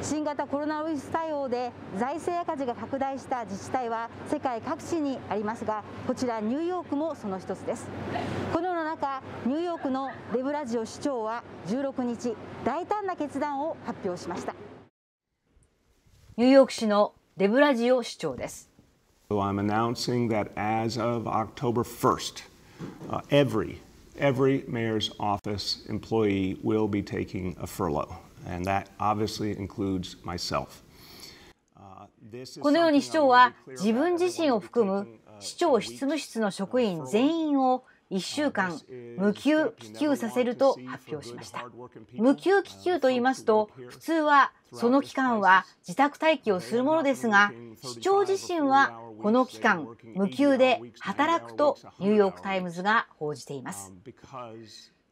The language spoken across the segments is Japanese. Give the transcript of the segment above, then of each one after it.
新型コロナウイルス対応で財政赤字が拡大した自治体は世界各地にありますがこちらニューヨークもその一つですこの中ニューヨークのデブラジオ市長は16日大胆な決断を発表しましたニューヨーク市のデブラジオ市長です So I'm announcing that as of October 1st, every every mayor's office employee will be taking a furlough. and that obviously includes myself. このように市長は自分自身を含む市長執務室の職員全員を1週間無給気球させると発表しました無給気球と言いますと普通はその期間は自宅待機をするものですが市長自身はこの期間無給で働くとニューヨーク・タイムズが報じています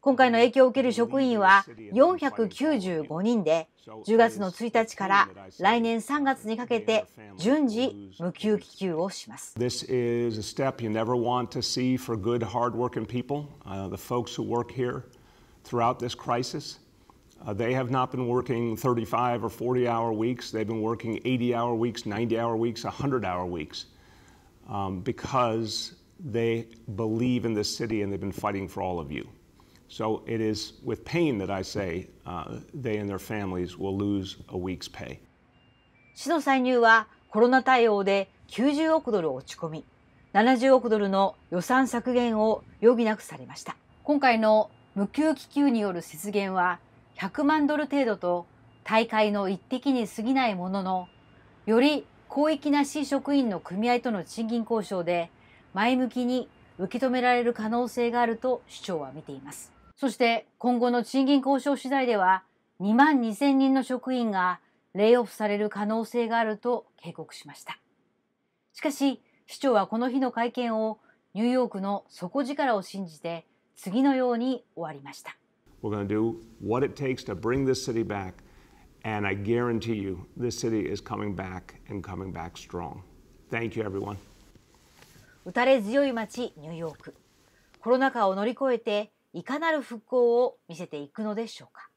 今回の影響を受ける職員は495人で、10月の1日から来年3月にかけて順次無給気球をします。This is a step you never want to see for good, hardworking people, uh, the folks who work here throughout this crisis. Uh, they have not been working 35 or 40 hour weeks. They've been working 80 hour weeks, 90 hour weeks, 100 hour weeks um, because they believe in this city and they've been fighting for all of you. So it is with pain that I say、uh, they and their families will lose a week's pay. 市の歳入はコロナ対応で90億ドル落ち込み、70億ドルの予算削減を余儀なくされました。今回の無給気球による節減は100万ドル程度と大会の一滴に過ぎないものの、より広域な市職員の組合との賃金交渉で前向きに受け止められる可能性があると市長は見ています。そして今後の賃金交渉次第では2万2000人の職員がレイオフされる可能性があると警告しました。しかし市長はこの日の会見をニューヨークの底力を信じて次のように終わりました。打たれ強い街ニューヨークコロナ禍を乗り越えていかなる復興を見せていくのでしょうか。